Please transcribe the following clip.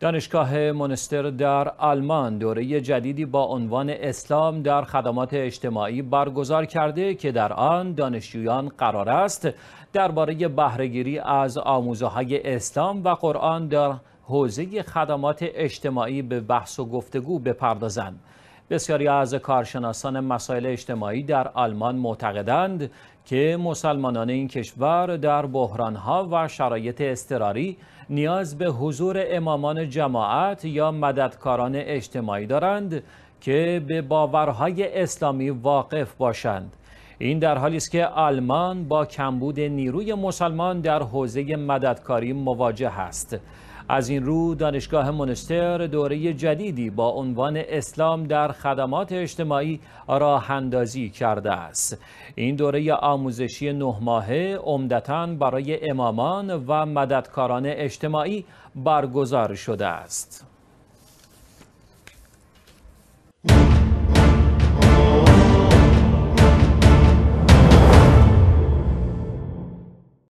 دانشگاه مونستر در آلمان دوره جدیدی با عنوان اسلام در خدمات اجتماعی برگزار کرده که در آن دانشجویان قرار است درباره بهرهگیری از آموزهای اسلام و قرآن در حوزه خدمات اجتماعی به بحث و گفتگو بپردازند. بسیاری از کارشناسان مسائل اجتماعی در آلمان معتقدند که مسلمانان این کشور در بحرانها و شرایط اضطراری نیاز به حضور امامان جماعت یا مددکاران اجتماعی دارند که به باورهای اسلامی واقف باشند این در حالی است که آلمان با کمبود نیروی مسلمان در حوزه مددکاری مواجه است از این رو دانشگاه منستر دوره جدیدی با عنوان اسلام در خدمات اجتماعی راه اندازی کرده است این دوره آموزشی نه ماهه عمدتا برای امامان و مددکاران اجتماعی برگزار شده است